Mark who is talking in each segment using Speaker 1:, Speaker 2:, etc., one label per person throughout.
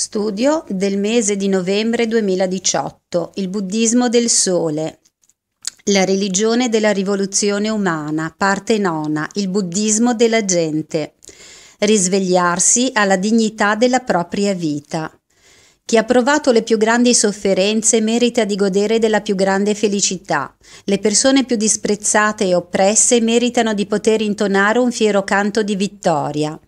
Speaker 1: Studio del mese di novembre 2018 Il buddismo del sole. La religione della rivoluzione umana, parte nona, il buddismo della gente. Risvegliarsi alla dignità della propria vita. Chi ha provato le più grandi sofferenze merita di godere della più grande felicità. Le persone più disprezzate e oppresse meritano di poter intonare un fiero canto di vittoria.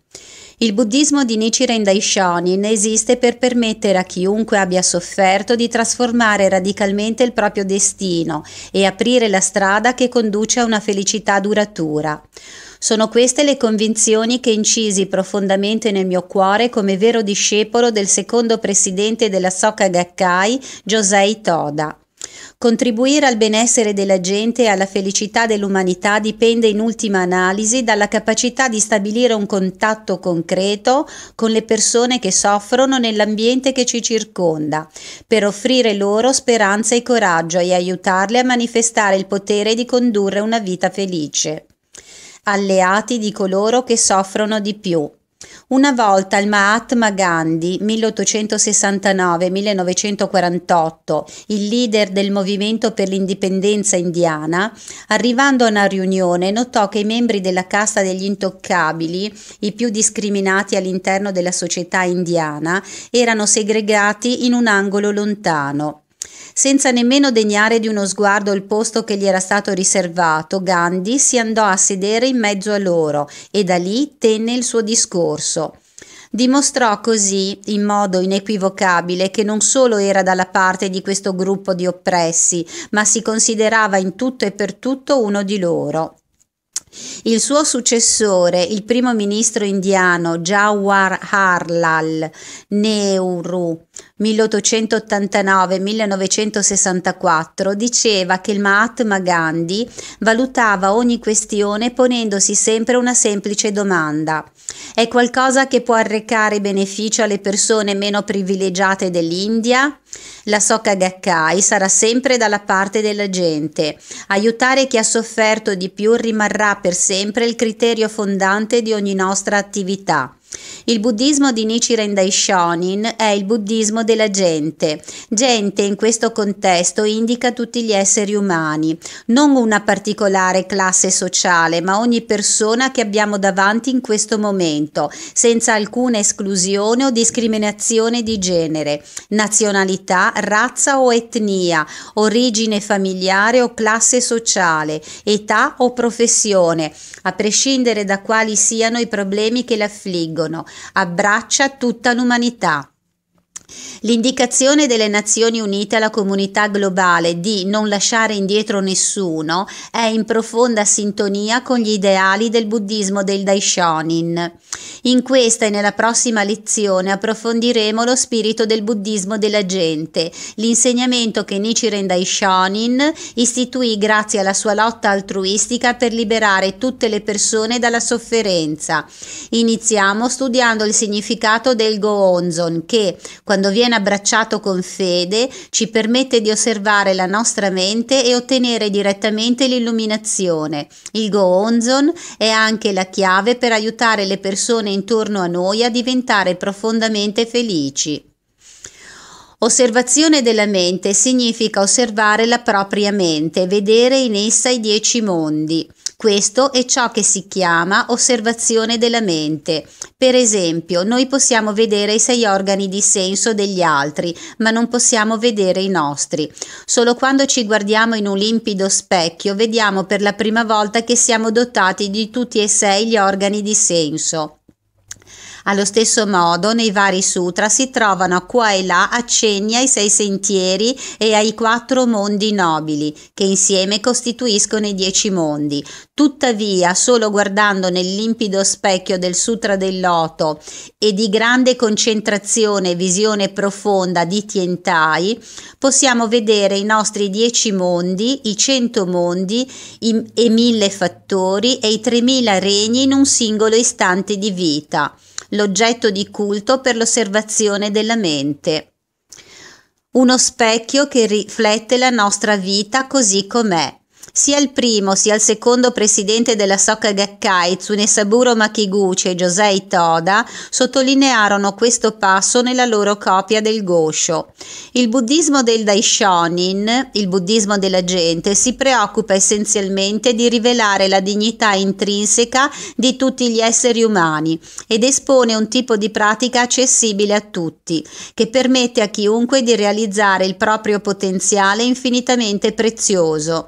Speaker 1: Il buddismo di Nichiren Daishonin esiste per permettere a chiunque abbia sofferto di trasformare radicalmente il proprio destino e aprire la strada che conduce a una felicità duratura. Sono queste le convinzioni che incisi profondamente nel mio cuore come vero discepolo del secondo presidente della Soka Gakkai, Josei Toda. Contribuire al benessere della gente e alla felicità dell'umanità dipende in ultima analisi dalla capacità di stabilire un contatto concreto con le persone che soffrono nell'ambiente che ci circonda, per offrire loro speranza e coraggio e aiutarle a manifestare il potere di condurre una vita felice. Alleati di coloro che soffrono di più. Una volta il Mahatma Gandhi, 1869-1948, il leader del movimento per l'indipendenza indiana, arrivando a una riunione notò che i membri della casta degli intoccabili, i più discriminati all'interno della società indiana, erano segregati in un angolo lontano. Senza nemmeno degnare di uno sguardo il posto che gli era stato riservato, Gandhi si andò a sedere in mezzo a loro e da lì tenne il suo discorso. Dimostrò così, in modo inequivocabile, che non solo era dalla parte di questo gruppo di oppressi, ma si considerava in tutto e per tutto uno di loro. Il suo successore, il primo ministro indiano Jawaharlal Nehru, 1889-1964 diceva che il Mahatma Gandhi valutava ogni questione ponendosi sempre una semplice domanda. È qualcosa che può arrecare beneficio alle persone meno privilegiate dell'India? La Soka Gakkai sarà sempre dalla parte della gente. Aiutare chi ha sofferto di più rimarrà per sempre il criterio fondante di ogni nostra attività. Il buddismo di Nichiren Daishonin è il buddismo della gente. Gente in questo contesto indica tutti gli esseri umani, non una particolare classe sociale, ma ogni persona che abbiamo davanti in questo momento, senza alcuna esclusione o discriminazione di genere, nazionalità, razza o etnia, origine familiare o classe sociale, età o professione, a prescindere da quali siano i problemi che l'affliggono consentono, abbraccia tutta l'umanità. L'indicazione delle Nazioni Unite alla comunità globale di non lasciare indietro nessuno è in profonda sintonia con gli ideali del buddismo del Daishonin. In questa e nella prossima lezione approfondiremo lo spirito del buddismo della gente, l'insegnamento che Nichiren Daishonin istituì grazie alla sua lotta altruistica per liberare tutte le persone dalla sofferenza. Iniziamo studiando il significato del Goonzon che, quando viene abbracciato con fede, ci permette di osservare la nostra mente e ottenere direttamente l'illuminazione. Il Goonzon è anche la chiave per aiutare le persone intorno a noi a diventare profondamente felici. Osservazione della mente significa osservare la propria mente, vedere in essa i dieci mondi. Questo è ciò che si chiama osservazione della mente. Per esempio, noi possiamo vedere i sei organi di senso degli altri, ma non possiamo vedere i nostri. Solo quando ci guardiamo in un limpido specchio vediamo per la prima volta che siamo dotati di tutti e sei gli organi di senso. Allo stesso modo, nei vari sutra si trovano qua e là accenni ai sei sentieri e ai quattro mondi nobili, che insieme costituiscono i dieci mondi. Tuttavia, solo guardando nel limpido specchio del Sutra del Loto e di grande concentrazione e visione profonda di Tientai, possiamo vedere i nostri dieci mondi, i cento mondi i, e mille fattori e i tremila regni in un singolo istante di vita l'oggetto di culto per l'osservazione della mente. Uno specchio che riflette la nostra vita così com'è sia il primo sia il secondo presidente della Soka Gakkai, Tsunesaburo Makiguchi e Josei Toda, sottolinearono questo passo nella loro copia del Gosho. Il buddismo del Daishonin, il buddismo della gente, si preoccupa essenzialmente di rivelare la dignità intrinseca di tutti gli esseri umani ed espone un tipo di pratica accessibile a tutti, che permette a chiunque di realizzare il proprio potenziale infinitamente prezioso.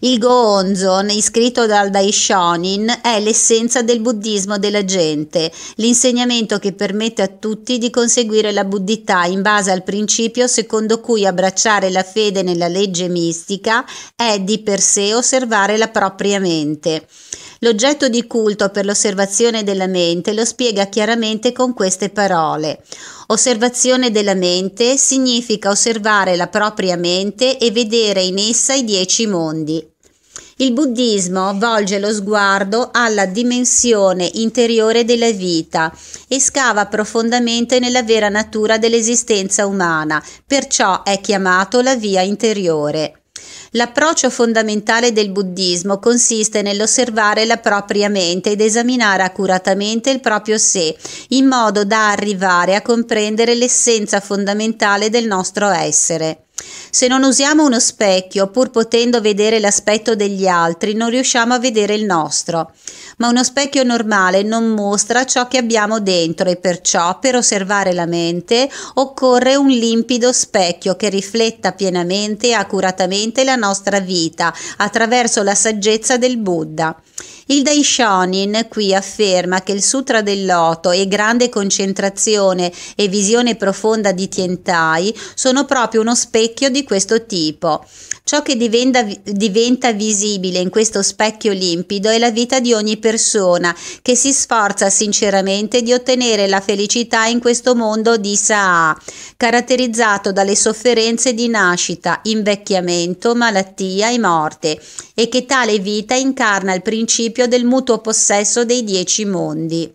Speaker 1: Il Goonzon, iscritto dal Daishonin, è l'essenza del buddismo della gente, l'insegnamento che permette a tutti di conseguire la buddhità in base al principio secondo cui abbracciare la fede nella legge mistica è di per sé osservare la propria mente. L'oggetto di culto per l'osservazione della mente lo spiega chiaramente con queste parole. Osservazione della mente significa osservare la propria mente e vedere in essa i dieci mondi. Il buddismo volge lo sguardo alla dimensione interiore della vita e scava profondamente nella vera natura dell'esistenza umana, perciò è chiamato la via interiore. L'approccio fondamentale del buddismo consiste nell'osservare la propria mente ed esaminare accuratamente il proprio sé, in modo da arrivare a comprendere l'essenza fondamentale del nostro essere. Se non usiamo uno specchio, pur potendo vedere l'aspetto degli altri, non riusciamo a vedere il nostro. Ma uno specchio normale non mostra ciò che abbiamo dentro e perciò per osservare la mente occorre un limpido specchio che rifletta pienamente e accuratamente la nostra vita attraverso la saggezza del Buddha. Il Daishonin qui afferma che il Sutra del Loto e grande concentrazione e visione profonda di Tientai sono proprio uno specchio di questo tipo. Ciò che diventa, diventa visibile in questo specchio limpido è la vita di ogni persona che si sforza sinceramente di ottenere la felicità in questo mondo di Saa, caratterizzato dalle sofferenze di nascita, invecchiamento, malattia e morte, e che tale vita incarna il principio esempio del mutuo possesso dei dieci mondi.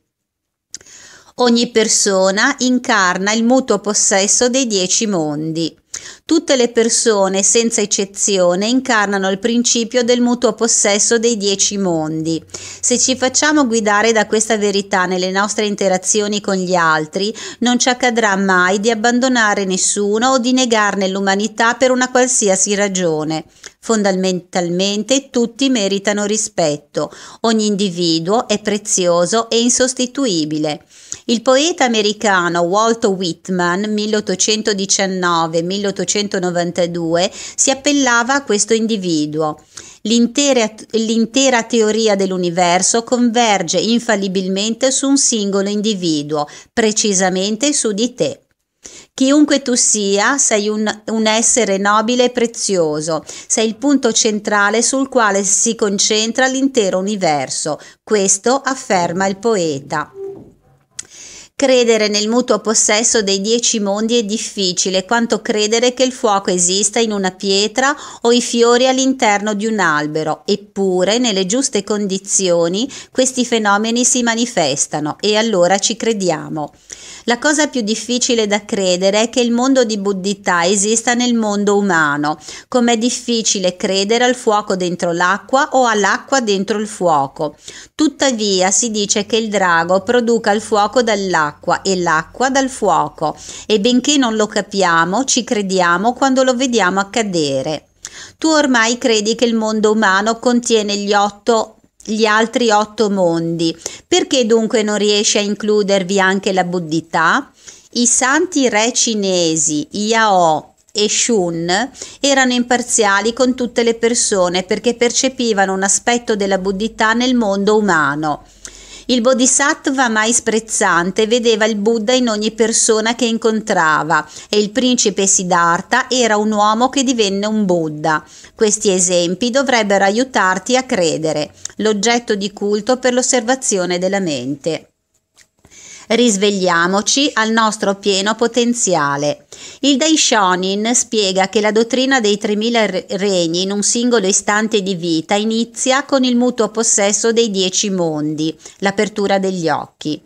Speaker 1: Ogni persona incarna il mutuo possesso dei dieci mondi. Tutte le persone, senza eccezione, incarnano il principio del mutuo possesso dei dieci mondi. Se ci facciamo guidare da questa verità nelle nostre interazioni con gli altri, non ci accadrà mai di abbandonare nessuno o di negarne l'umanità per una qualsiasi ragione. Fondamentalmente tutti meritano rispetto, ogni individuo è prezioso e insostituibile. Il poeta americano Walt Whitman, 1819-1819, 1992 si appellava a questo individuo. L'intera, l'intera, teoria dell'universo converge infallibilmente su un singolo individuo, precisamente su di te. Chiunque tu sia, sei un, un essere nobile e prezioso, sei il punto centrale sul quale si concentra l'intero universo, questo afferma il poeta. Credere nel mutuo possesso dei dieci mondi è difficile quanto credere che il fuoco esista in una pietra o i fiori all'interno di un albero, eppure nelle giuste condizioni questi fenomeni si manifestano e allora ci crediamo. La cosa più difficile da credere è che il mondo di Buddhità esista nel mondo umano, come è difficile credere al fuoco dentro l'acqua o all'acqua dentro il fuoco. Tuttavia si dice che il drago produca il fuoco dall'acqua e l'acqua dal fuoco e benché non lo capiamo, ci crediamo quando lo vediamo accadere. Tu ormai credi che il mondo umano contiene gli otto gli altri otto mondi. Perché dunque non riesce a includervi anche la buddhità? I santi re cinesi, Yao e Shun erano imparziali con tutte le persone perché percepivano un aspetto della buddhità nel mondo umano. Il bodhisattva mai sprezzante vedeva il Buddha in ogni persona che incontrava e il principe Siddhartha era un uomo che divenne un Buddha. Questi esempi dovrebbero aiutarti a credere, l'oggetto di culto per l'osservazione della mente. Risvegliamoci al nostro pieno potenziale. Il Daishonin spiega che la dottrina dei 3000 regni in un singolo istante di vita inizia con il mutuo possesso dei dieci mondi, l'apertura degli occhi.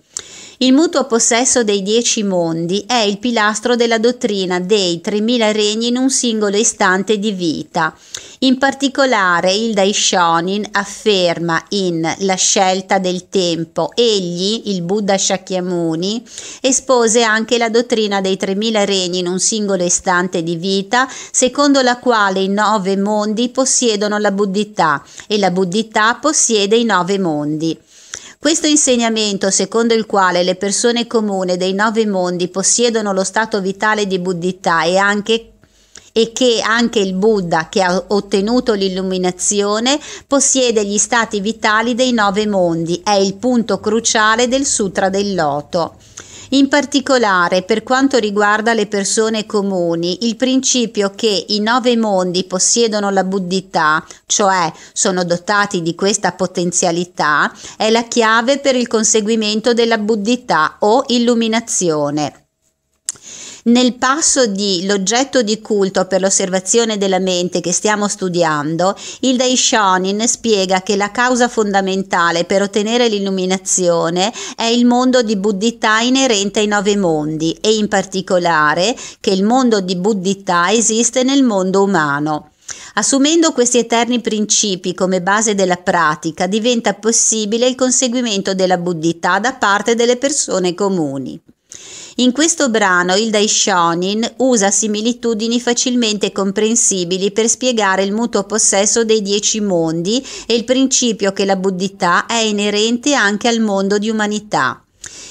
Speaker 1: Il mutuo possesso dei dieci mondi è il pilastro della dottrina dei 3000 regni in un singolo istante di vita. In particolare il Daishonin afferma in La scelta del tempo, egli, il Buddha Shakyamuni, espose anche la dottrina dei 3000 regni in un singolo istante di vita, secondo la quale i nove mondi possiedono la buddhità e la buddhità possiede i nove mondi. Questo insegnamento, secondo il quale le persone comune dei nove mondi possiedono lo stato vitale di buddhità e anche e che anche il Buddha, che ha ottenuto l'illuminazione, possiede gli stati vitali dei nove mondi, è il punto cruciale del Sutra del Loto. In particolare, per quanto riguarda le persone comuni, il principio che i nove mondi possiedono la buddhità, cioè sono dotati di questa potenzialità, è la chiave per il conseguimento della buddhità o illuminazione nel passo di l'oggetto di culto per l'osservazione della mente che stiamo studiando, il Daishonin spiega che la causa fondamentale per ottenere l'illuminazione è il mondo di buddhità inerente ai nove mondi e in particolare che il mondo di buddhità esiste nel mondo umano. Assumendo questi eterni principi come base della pratica, diventa possibile il conseguimento della buddhità da parte delle persone comuni. In questo brano il Daishonin usa similitudini facilmente comprensibili per spiegare il mutuo possesso dei dieci mondi e il principio che la buddhità è inerente anche al mondo di umanità.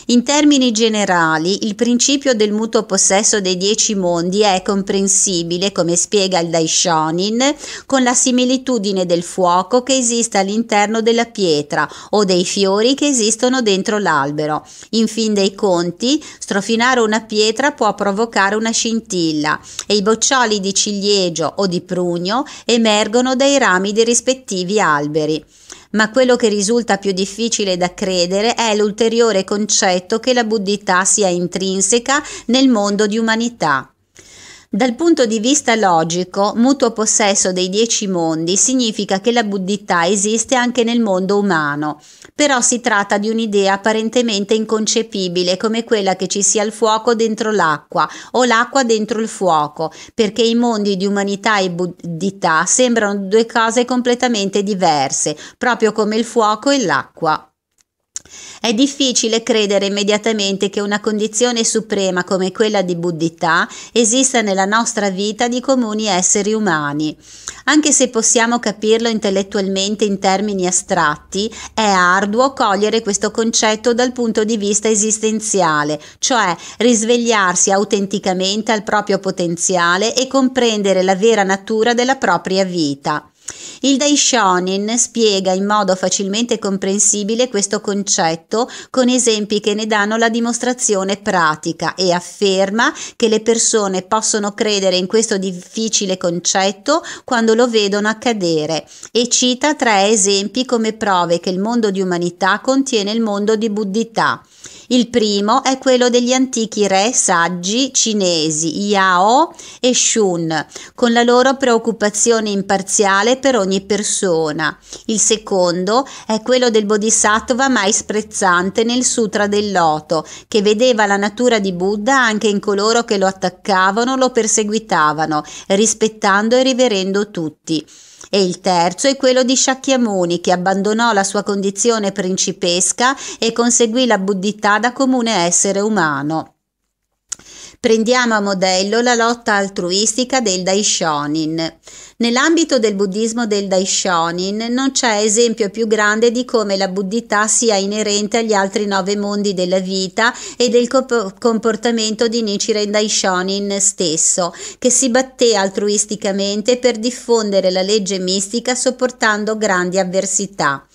Speaker 1: In termini generali, il principio del mutuo possesso dei dieci mondi è comprensibile, come spiega il Daishonin, con la similitudine del fuoco che esiste all'interno della pietra o dei fiori che esistono dentro l'albero. In fin dei conti, strofinare una pietra può provocare una scintilla e i boccioli di ciliegio o di prugno emergono dai rami dei rispettivi alberi ma quello che risulta più difficile da credere è l'ulteriore concetto che la buddhità sia intrinseca nel mondo di umanità. Dal punto di vista logico, mutuo possesso dei dieci mondi significa che la buddhità esiste anche nel mondo umano, però si tratta di un'idea apparentemente inconcepibile come quella che ci sia il fuoco dentro l'acqua o l'acqua dentro il fuoco, perché i mondi di umanità e buddhità sembrano due cose completamente diverse, proprio come il fuoco e l'acqua. È difficile credere immediatamente che una condizione suprema come quella di buddhità esista nella nostra vita di comuni esseri umani. Anche se possiamo capirlo intellettualmente in termini astratti, è arduo cogliere questo concetto dal punto di vista esistenziale, cioè risvegliarsi autenticamente al proprio potenziale e comprendere la vera natura della propria vita. Il Daishonin spiega in modo facilmente comprensibile questo concetto con esempi che ne danno la dimostrazione pratica e afferma che le persone possono credere in questo difficile concetto quando lo vedono accadere e cita tre esempi come prove che il mondo di umanità contiene il mondo di buddità. Il primo è quello degli antichi re saggi cinesi Yao e Shun, con la loro preoccupazione imparziale per ogni persona. Il secondo è quello del Bodhisattva mai sprezzante nel Sutra del Loto, che vedeva la natura di Buddha anche in coloro che lo attaccavano, lo perseguitavano, rispettando e riverendo tutti. E il terzo è quello di Sciacchiamuni, che abbandonò la sua condizione principesca e conseguì la buddità da comune essere umano. Prendiamo a modello la lotta altruistica del Daishonin. Nell'ambito del buddismo del Daishonin non c'è esempio più grande di come la buddhità sia inerente agli altri nove mondi della vita e del comportamento di Nichiren Daishonin stesso, che si batté altruisticamente per diffondere la legge mistica sopportando grandi avversità.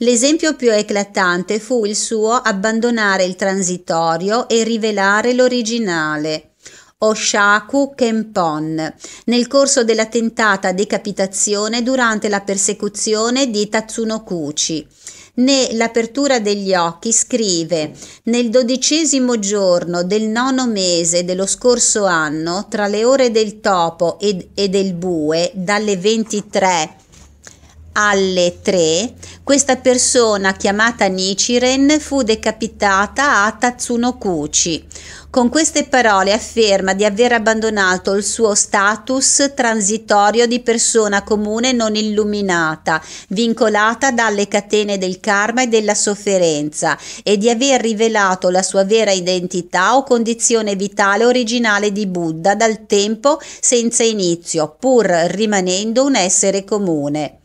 Speaker 1: L'esempio più eclatante fu il suo abbandonare il transitorio e rivelare l'originale. Oshaku Kempon, nel corso della tentata decapitazione durante la persecuzione di Tatsunokuchi. Nell'apertura degli occhi scrive Nel dodicesimo giorno del nono mese dello scorso anno, tra le ore del topo e del bue, dalle 23 alle 3, questa persona chiamata Nichiren fu decapitata a Tatsunokuchi. Con queste parole afferma di aver abbandonato il suo status transitorio di persona comune non illuminata, vincolata dalle catene del karma e della sofferenza, e di aver rivelato la sua vera identità o condizione vitale originale di Buddha dal tempo senza inizio, pur rimanendo un essere comune.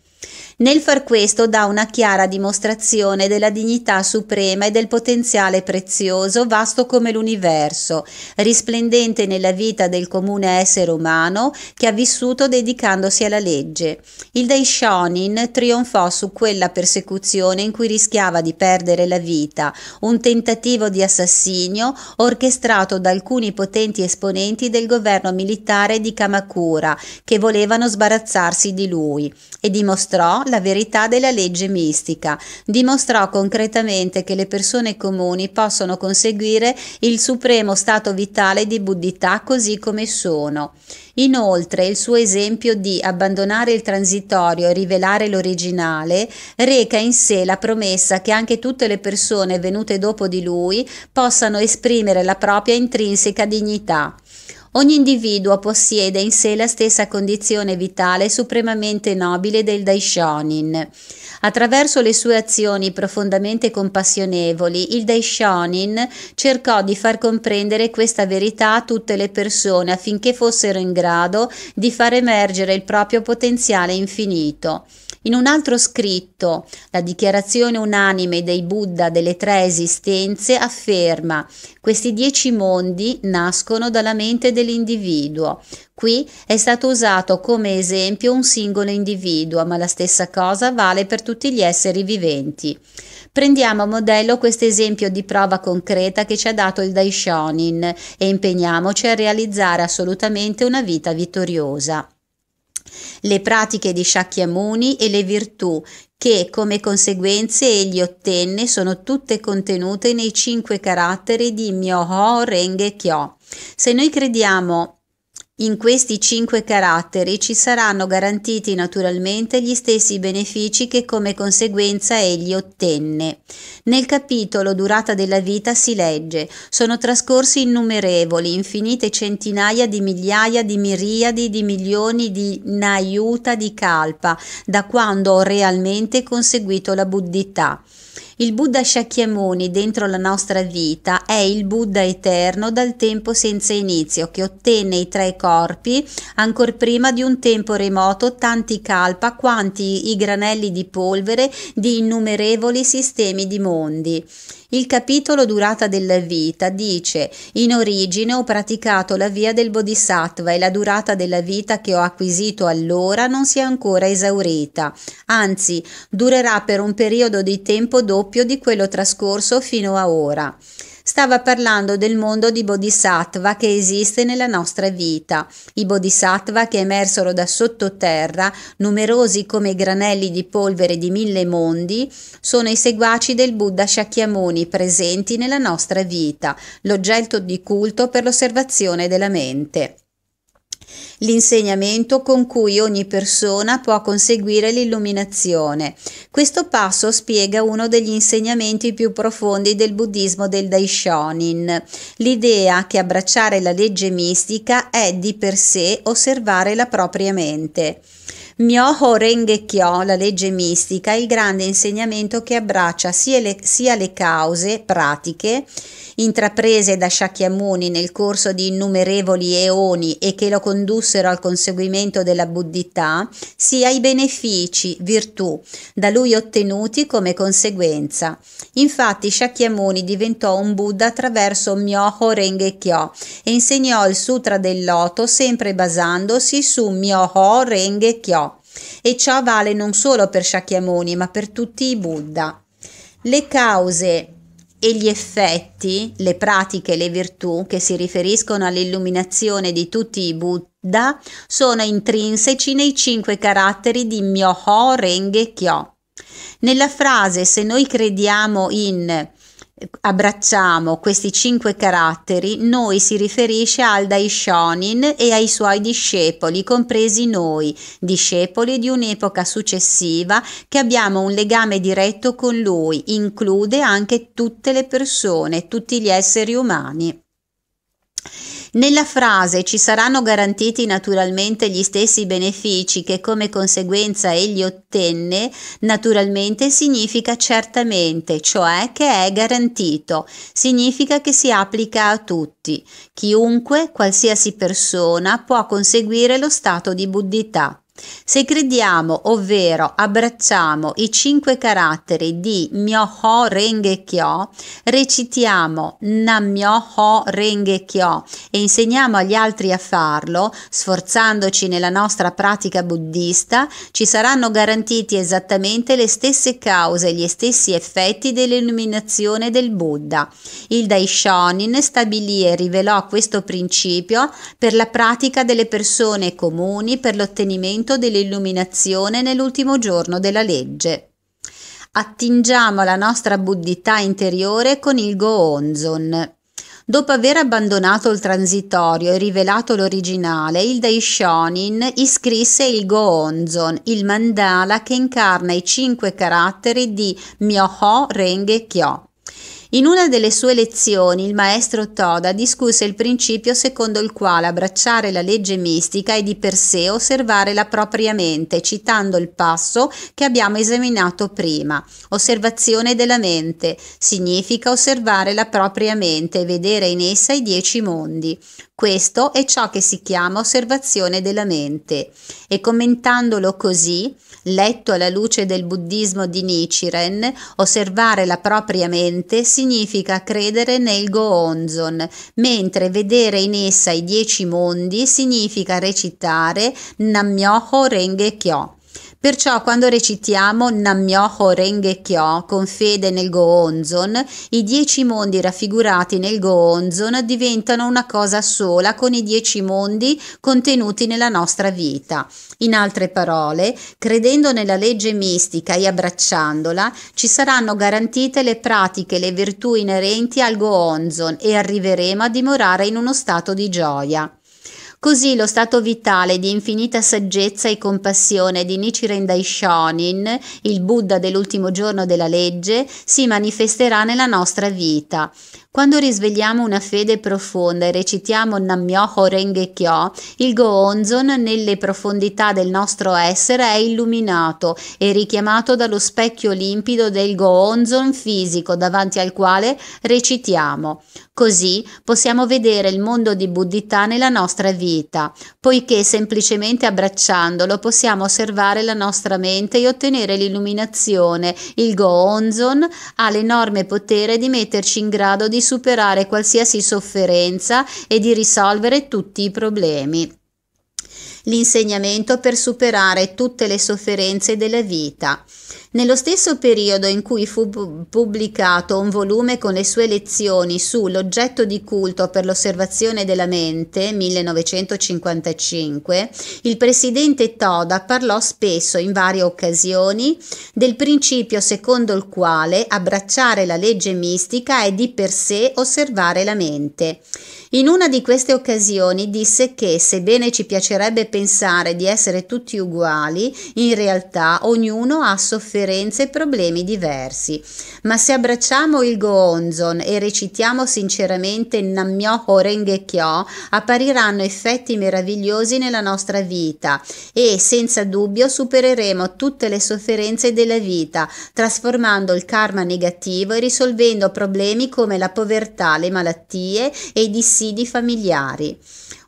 Speaker 1: Nel far questo dà una chiara dimostrazione della dignità suprema e del potenziale prezioso, vasto come l'universo, risplendente nella vita del comune essere umano che ha vissuto dedicandosi alla legge. Il Daishonin trionfò su quella persecuzione in cui rischiava di perdere la vita, un tentativo di assassinio orchestrato da alcuni potenti esponenti del governo militare di Kamakura che volevano sbarazzarsi di lui e dimostrò la verità della legge mistica. Dimostrò concretamente che le persone comuni possono conseguire il supremo stato vitale di buddhità così come sono. Inoltre il suo esempio di abbandonare il transitorio e rivelare l'originale reca in sé la promessa che anche tutte le persone venute dopo di lui possano esprimere la propria intrinseca dignità. Ogni individuo possiede in sé la stessa condizione vitale supremamente nobile del Daishonin. Attraverso le sue azioni profondamente compassionevoli, il Daishonin cercò di far comprendere questa verità a tutte le persone affinché fossero in grado di far emergere il proprio potenziale infinito. In un altro scritto, la dichiarazione unanime dei Buddha delle tre esistenze afferma questi dieci mondi nascono dalla mente dell'individuo. Qui è stato usato come esempio un singolo individuo, ma la stessa cosa vale per tutti gli esseri viventi. Prendiamo a modello questo esempio di prova concreta che ci ha dato il Daishonin e impegniamoci a realizzare assolutamente una vita vittoriosa le pratiche di Shakyamuni e le virtù che come conseguenze egli ottenne sono tutte contenute nei cinque caratteri di Myoho Renge Kyo. Se noi crediamo in questi cinque caratteri ci saranno garantiti naturalmente gli stessi benefici che come conseguenza egli ottenne. Nel capitolo durata della vita si legge sono trascorsi innumerevoli, infinite centinaia di migliaia di miriadi di milioni di naiuta di kalpa da quando ho realmente conseguito la buddità. Il Buddha Shakyamuni dentro la nostra vita è il Buddha eterno dal tempo senza inizio che ottenne i tre corpi ancor prima di un tempo remoto tanti kalpa quanti i granelli di polvere di innumerevoli sistemi di mondi. Il capitolo durata della vita dice in origine ho praticato la via del Bodhisattva e la durata della vita che ho acquisito allora non si è ancora esaurita, anzi durerà per un periodo di tempo doppio di quello trascorso fino a ora. Stava parlando del mondo di bodhisattva che esiste nella nostra vita, i bodhisattva che emersero da sottoterra, numerosi come granelli di polvere di mille mondi, sono i seguaci del Buddha Shakyamuni presenti nella nostra vita, l'oggetto di culto per l'osservazione della mente l'insegnamento con cui ogni persona può conseguire l'illuminazione. Questo passo spiega uno degli insegnamenti più profondi del buddismo del Daishonin, l'idea che abbracciare la legge mistica è di per sé osservare la propria mente. Myoho Renge Kyo, la legge mistica, è il grande insegnamento che abbraccia sia le, sia le cause pratiche intraprese da Shakyamuni nel corso di innumerevoli eoni e che lo condussero al conseguimento della buddhità, sia i benefici, virtù, da lui ottenuti come conseguenza. Infatti Shakyamuni diventò un Buddha attraverso Myoho Renge Kyo e insegnò il Sutra del Loto sempre basandosi su Myoho Renge Kyo e ciò vale non solo per Shakyamuni ma per tutti i Buddha. Le cause e gli effetti, le pratiche e le virtù che si riferiscono all'illuminazione di tutti i Buddha sono intrinseci nei cinque caratteri di Myoho Renge Kyo. Nella frase se noi crediamo in abbracciamo questi cinque caratteri, noi si riferisce al Daishonin e ai suoi discepoli, compresi noi, discepoli di un'epoca successiva che abbiamo un legame diretto con lui, include anche tutte le persone, tutti gli esseri umani. Nella frase ci saranno garantiti naturalmente gli stessi benefici che come conseguenza egli ottenne, naturalmente significa certamente, cioè che è garantito, significa che si applica a tutti. Chiunque, qualsiasi persona, può conseguire lo stato di buddhità. Se crediamo, ovvero abbracciamo i cinque caratteri di Myoho Renge Kyo, recitiamo Nam-myoho Renge Kyo e insegniamo agli altri a farlo, sforzandoci nella nostra pratica buddista, ci saranno garantiti esattamente le stesse cause e gli stessi effetti dell'illuminazione del Buddha. Il Daishonin stabilì e rivelò questo principio per la pratica delle persone comuni per l'ottenimento momento dell'illuminazione nell'ultimo giorno della legge. Attingiamo la nostra buddità interiore con il Goonzon. Dopo aver abbandonato il transitorio e rivelato l'originale, il Daishonin iscrisse il Goonzon, il mandala che incarna i cinque caratteri di Myoho Renge Kyo. In una delle sue lezioni il maestro Toda discusse il principio secondo il quale abbracciare la legge mistica è di per sé osservare la propria mente, citando il passo che abbiamo esaminato prima. Osservazione della mente significa osservare la propria mente e vedere in essa i dieci mondi. Questo è ciò che si chiama osservazione della mente. E commentandolo così, letto alla luce del buddismo di Nichiren, osservare la propria mente si significa credere nel Goonzon, mentre vedere in essa i dieci mondi significa recitare Nammyoho Renge Kyo. Perciò quando recitiamo Nammyoho Renge Kyo con fede nel Goonzon, i dieci mondi raffigurati nel Goonzon diventano una cosa sola con i dieci mondi contenuti nella nostra vita. In altre parole, credendo nella legge mistica e abbracciandola, ci saranno garantite le pratiche e le virtù inerenti al Goonzon e arriveremo a dimorare in uno stato di gioia. Così lo stato vitale di infinita saggezza e compassione di Nichiren Daishonin, il Buddha dell'ultimo giorno della legge, si manifesterà nella nostra vita. Quando risvegliamo una fede profonda e recitiamo Nammyoho Renge Kyo, il Goonzon nelle profondità del nostro essere è illuminato e richiamato dallo specchio limpido del Goonzon fisico davanti al quale recitiamo. Così possiamo vedere il mondo di Buddhità nella nostra vita, poiché semplicemente abbracciandolo possiamo osservare la nostra mente e ottenere l'illuminazione. Il Goonzon ha l'enorme potere di metterci in grado di superare qualsiasi sofferenza e di risolvere tutti i problemi l'insegnamento per superare tutte le sofferenze della vita. Nello stesso periodo in cui fu pubblicato un volume con le sue lezioni sull'oggetto di culto per l'osservazione della mente, 1955, il presidente Toda parlò spesso in varie occasioni del principio secondo il quale abbracciare la legge mistica è di per sé osservare la mente. In una di queste occasioni disse che, sebbene ci piacerebbe pensare di essere tutti uguali, in realtà ognuno ha sofferto differenze e problemi diversi. Ma se abbracciamo il Goonzon e recitiamo sinceramente Nammyoho Renge Kyo, appariranno effetti meravigliosi nella nostra vita e senza dubbio supereremo tutte le sofferenze della vita, trasformando il karma negativo e risolvendo problemi come la povertà, le malattie e i dissidi familiari.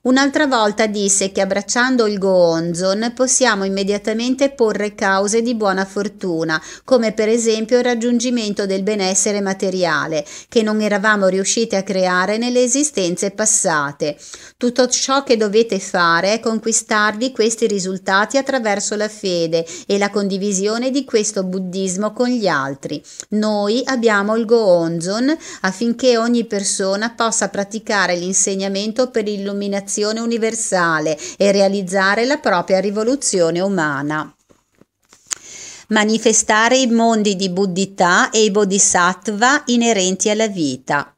Speaker 1: Un'altra volta disse che abbracciando il Goonzon possiamo immediatamente porre cause di buona fortuna, come per esempio il raggiungimento del benessere materiale, che non eravamo riusciti a creare nelle esistenze passate. Tutto ciò che dovete fare è conquistarvi questi risultati attraverso la fede e la condivisione di questo buddismo con gli altri. Noi abbiamo il Goonzon affinché ogni persona possa praticare l'insegnamento per l'illuminazione dominazione universale e realizzare la propria rivoluzione umana manifestare i mondi di buddhità e i bodhisattva inerenti alla vita.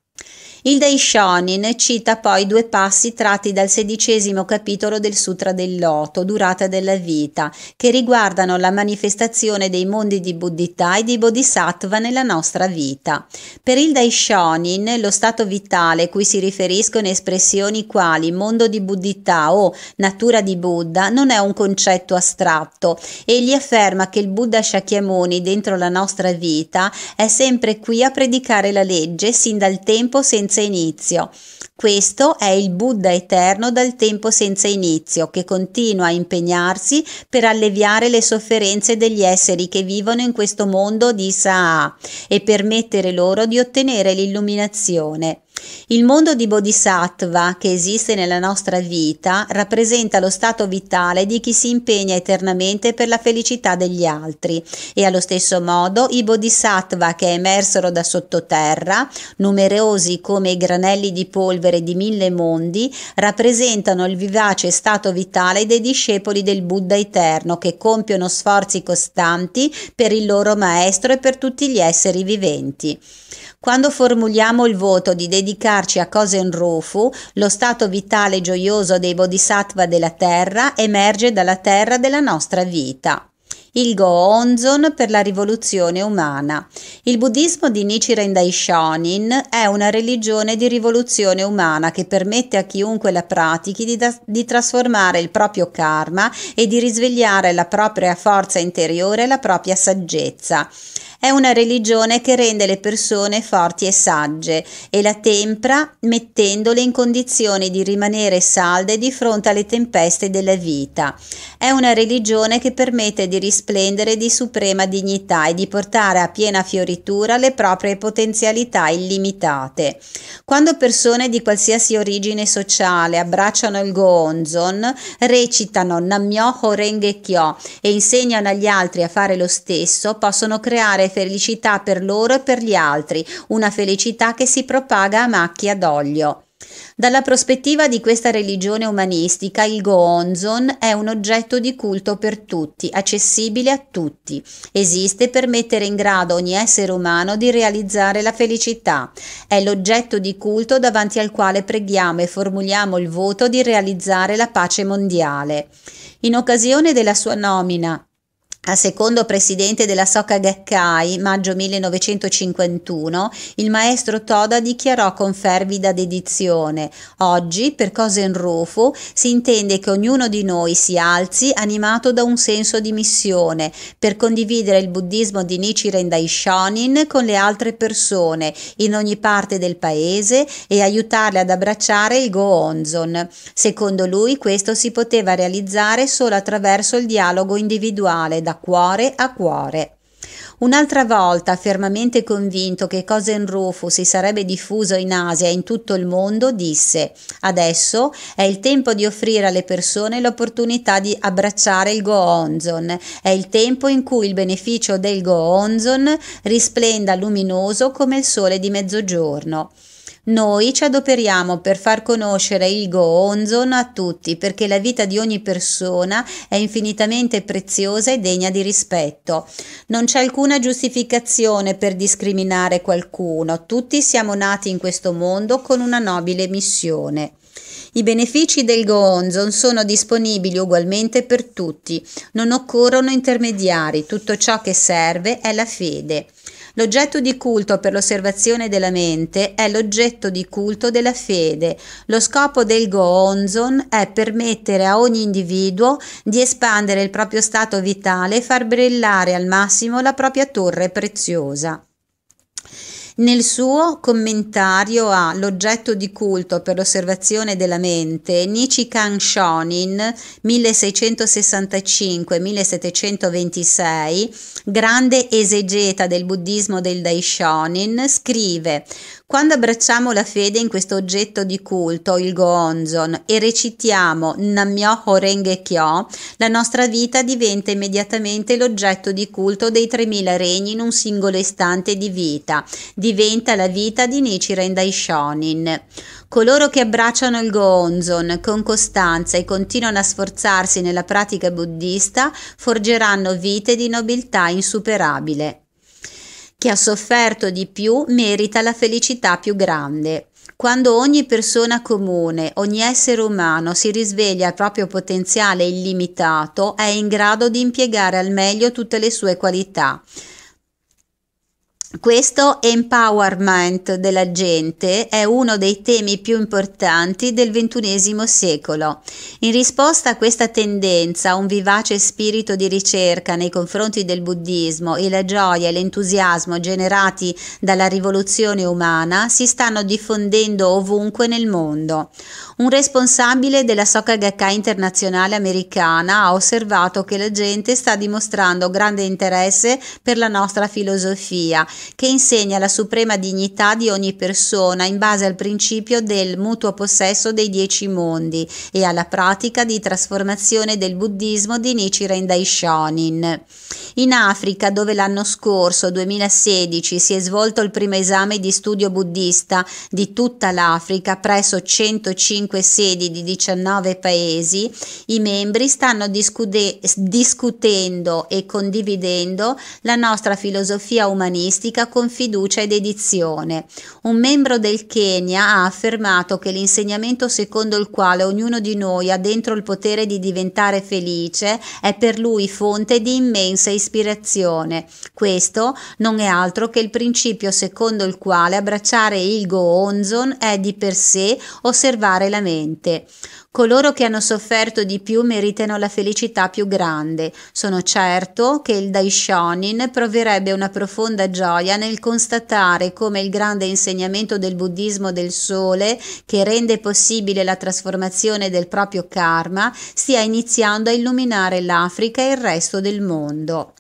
Speaker 1: Il Daishonin cita poi due passi tratti dal sedicesimo capitolo del Sutra del Loto, durata della vita, che riguardano la manifestazione dei mondi di Buddhità e di Bodhisattva nella nostra vita. Per il Daishonin, lo stato vitale cui si riferiscono espressioni quali mondo di Buddhità o natura di Buddha non è un concetto astratto. Egli afferma che il Buddha Shakyamuni dentro la nostra vita è sempre qui a predicare la legge sin dal tempo senza senza inizio. Questo è il Buddha eterno dal tempo senza inizio, che continua a impegnarsi per alleviare le sofferenze degli esseri che vivono in questo mondo di Saa e permettere loro di ottenere l'illuminazione. Il mondo di Bodhisattva che esiste nella nostra vita rappresenta lo stato vitale di chi si impegna eternamente per la felicità degli altri e allo stesso modo i Bodhisattva che emersero da sottoterra, numerosi come i granelli di polvere di mille mondi, rappresentano il vivace stato vitale dei discepoli del Buddha eterno che compiono sforzi costanti per il loro maestro e per tutti gli esseri viventi. Quando formuliamo il voto di dedicarci a Kosen Rufu, lo stato vitale gioioso dei bodhisattva della terra emerge dalla terra della nostra vita il Go-Onzon per la rivoluzione umana. Il buddismo di Nichiren Daishonin è una religione di rivoluzione umana che permette a chiunque la pratichi di, da- di, trasformare il proprio karma e di risvegliare la propria forza interiore e la propria saggezza. È una religione che rende le persone forti e sagge e la tempra mettendole in condizioni di rimanere salde di fronte alle tempeste della vita. È una religione che permette di risplendere di suprema dignità e di portare a piena fioritura le proprie potenzialità illimitate. Quando persone di qualsiasi origine sociale abbracciano il Goonzon, recitano Namyoho Renge Kyo e insegnano agli altri a fare lo stesso, possono creare generare felicità per loro e per gli altri, una felicità che si propaga a macchia d'olio. Dalla prospettiva di questa religione umanistica, il Goonzon è un oggetto di culto per tutti, accessibile a tutti. Esiste per mettere in grado ogni essere umano di realizzare la felicità. È l'oggetto di culto davanti al quale preghiamo e formuliamo il voto di realizzare la pace mondiale. In occasione della sua nomina al secondo presidente della Soka Gakkai, maggio 1951, il maestro Toda dichiarò con fervida dedizione: Oggi, per Kosen si intende che ognuno di noi si alzi animato da un senso di missione per condividere il buddismo di Nichiren Daishonin con le altre persone in ogni parte del paese e aiutarle ad abbracciare il Go-Onzon. Secondo lui, questo si poteva realizzare solo attraverso il dialogo individuale da cuore a cuore. Un'altra volta, fermamente convinto che Cosenrufu si sarebbe diffuso in Asia e in tutto il mondo, disse: Adesso è il tempo di offrire alle persone l'opportunità di abbracciare il Goonzon. È il tempo in cui il beneficio del Goonzon risplenda luminoso come il sole di mezzogiorno. Noi ci adoperiamo per far conoscere il Go-Onzon a tutti perché la vita di ogni persona è infinitamente preziosa e degna di rispetto. Non c'è alcuna giustificazione per discriminare qualcuno, tutti siamo nati in questo mondo con una nobile missione. I benefici del Goonzon sono disponibili ugualmente per tutti, non occorrono intermediari, tutto ciò che serve è la fede. L'oggetto di culto per l'osservazione della mente è l'oggetto di culto della fede. Lo scopo del Goonzon è permettere a ogni individuo di espandere il proprio stato vitale e far brillare al massimo la propria torre preziosa. Nel suo commentario a L'oggetto di culto per l'osservazione della mente, Nichikan Shonin 1665-1726, grande esegeta del buddismo del Daishonin, scrive quando abbracciamo la fede in questo oggetto di culto, il Goonzon, e recitiamo Nammyo Horenge Kyo, la nostra vita diventa immediatamente l'oggetto di culto dei 3000 regni in un singolo istante di vita. Diventa la vita di Nichiren Daishonin. Coloro che abbracciano il Goonzon con costanza e continuano a sforzarsi nella pratica buddista forgeranno vite di nobiltà insuperabile. Chi ha sofferto di più merita la felicità più grande. Quando ogni persona comune, ogni essere umano si risveglia al proprio potenziale illimitato, è in grado di impiegare al meglio tutte le sue qualità. Questo empowerment della gente è uno dei temi più importanti del XXI secolo. In risposta a questa tendenza, un vivace spirito di ricerca nei confronti del buddismo e la gioia e l'entusiasmo generati dalla rivoluzione umana si stanno diffondendo ovunque nel mondo. Un responsabile della Soka Gakkai internazionale americana ha osservato che la gente sta dimostrando grande interesse per la nostra filosofia, che insegna la suprema dignità di ogni persona in base al principio del mutuo possesso dei dieci mondi e alla pratica di trasformazione del buddismo di Nichiren Daishonin. In Africa, dove l'anno scorso, 2016, si è svolto il primo esame di studio buddista di tutta l'Africa presso 105 25 sedi di 19 paesi, i membri stanno discute- discutendo e condividendo la nostra filosofia umanistica con fiducia ed edizione. Un membro del Kenya ha affermato che l'insegnamento secondo il quale ognuno di noi ha dentro il potere di diventare felice è per lui fonte di immensa ispirazione. Questo non è altro che il principio secondo il quale abbracciare il Go Onzon è di per sé osservare la malamente. Coloro che hanno sofferto di più meritano la felicità più grande. Sono certo che il Daishonin proverebbe una profonda gioia nel constatare come il grande insegnamento del buddismo del sole, che rende possibile la trasformazione del proprio karma, stia iniziando a illuminare l'Africa e il resto del mondo.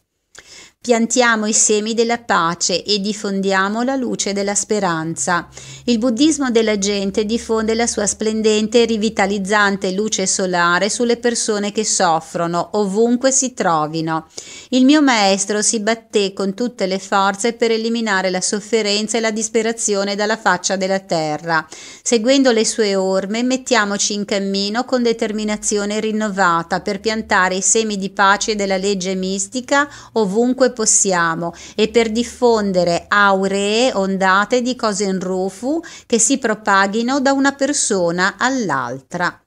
Speaker 1: Piantiamo i semi della pace e diffondiamo la luce della speranza. Il buddismo della gente diffonde la sua splendente e rivitalizzante luce solare sulle persone che soffrono, ovunque si trovino. Il mio maestro si batté con tutte le forze per eliminare la sofferenza e la disperazione dalla faccia della terra. Seguendo le sue orme, mettiamoci in cammino con determinazione rinnovata per piantare i semi di pace della legge mistica ovunque possiamo e per diffondere auree ondate di cose in rufu che si propaghino da una persona all'altra.